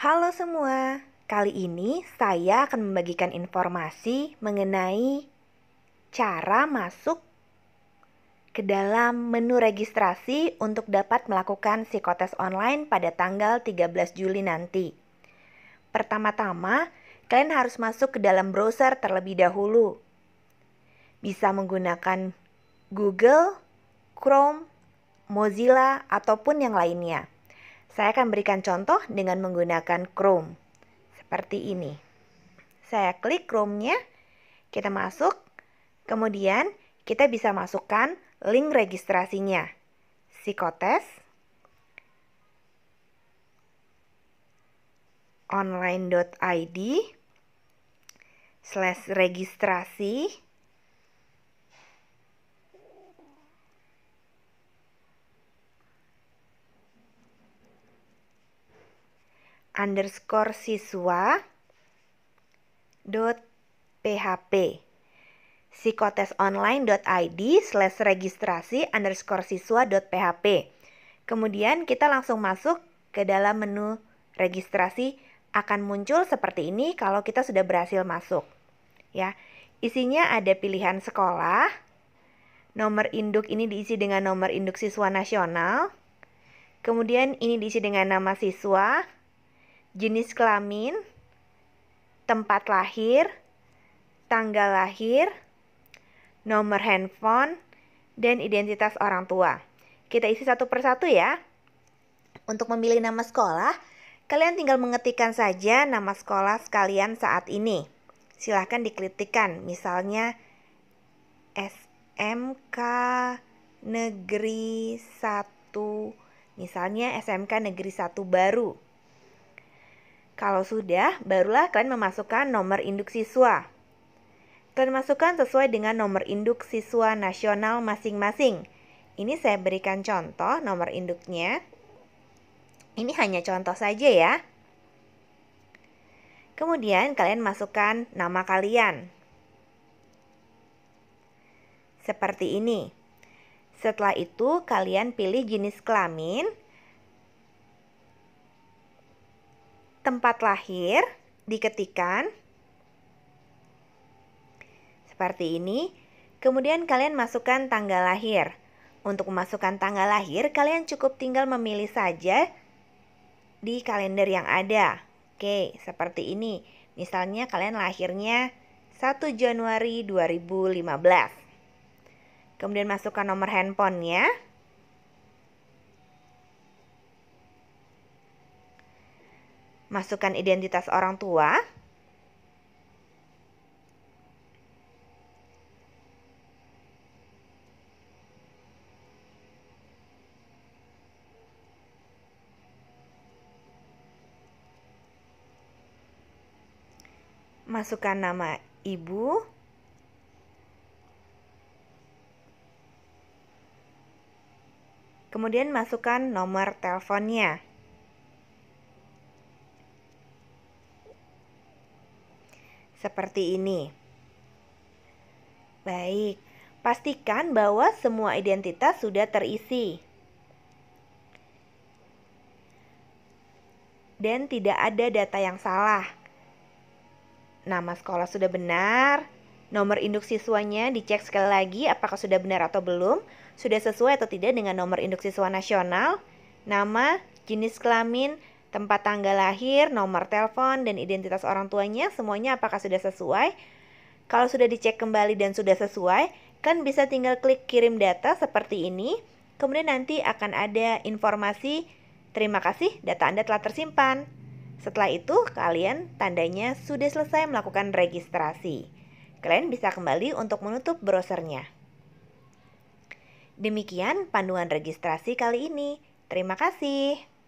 Halo semua, kali ini saya akan membagikan informasi mengenai cara masuk ke dalam menu registrasi untuk dapat melakukan psikotes online pada tanggal 13 Juli nanti. Pertama-tama, kalian harus masuk ke dalam browser terlebih dahulu. Bisa menggunakan Google, Chrome, Mozilla, ataupun yang lainnya. Saya akan berikan contoh dengan menggunakan Chrome. Seperti ini. Saya klik Chrome-nya, kita masuk, kemudian kita bisa masukkan link registrasinya. Psikotes, online.id, slash registrasi, underscore siswa dot php psikotesonline.id slash registrasi underscore siswa dot php kemudian kita langsung masuk ke dalam menu registrasi akan muncul seperti ini kalau kita sudah berhasil masuk ya isinya ada pilihan sekolah nomor induk ini diisi dengan nomor induk siswa nasional kemudian ini diisi dengan nama siswa jenis kelamin, tempat lahir, tanggal lahir, nomor handphone, dan identitas orang tua. Kita isi satu persatu ya. Untuk memilih nama sekolah, kalian tinggal mengetikkan saja nama sekolah sekalian saat ini. Silahkan dikritikkan, misalnya SMK Negeri 1, misalnya SMK Negeri 1 baru. Kalau sudah, barulah kalian memasukkan nomor induk siswa. Kalian masukkan sesuai dengan nomor induk siswa nasional masing-masing. Ini saya berikan contoh nomor induknya. Ini hanya contoh saja ya. Kemudian kalian masukkan nama kalian. Seperti ini. Setelah itu kalian pilih jenis kelamin, tempat lahir diketikkan seperti ini. Kemudian kalian masukkan tanggal lahir. Untuk memasukkan tanggal lahir, kalian cukup tinggal memilih saja di kalender yang ada. Oke, seperti ini. Misalnya kalian lahirnya 1 Januari 2015. Kemudian masukkan nomor handphonenya. Masukkan identitas orang tua. Masukkan nama ibu, kemudian masukkan nomor teleponnya. seperti ini. Baik, pastikan bahwa semua identitas sudah terisi. Dan tidak ada data yang salah. Nama sekolah sudah benar, nomor induk siswanya dicek sekali lagi apakah sudah benar atau belum, sudah sesuai atau tidak dengan nomor induk siswa nasional, nama, jenis kelamin, tempat tanggal lahir, nomor telepon, dan identitas orang tuanya semuanya apakah sudah sesuai. Kalau sudah dicek kembali dan sudah sesuai, kan bisa tinggal klik kirim data seperti ini. Kemudian nanti akan ada informasi terima kasih data Anda telah tersimpan. Setelah itu kalian tandanya sudah selesai melakukan registrasi. Kalian bisa kembali untuk menutup browsernya. Demikian panduan registrasi kali ini. Terima kasih.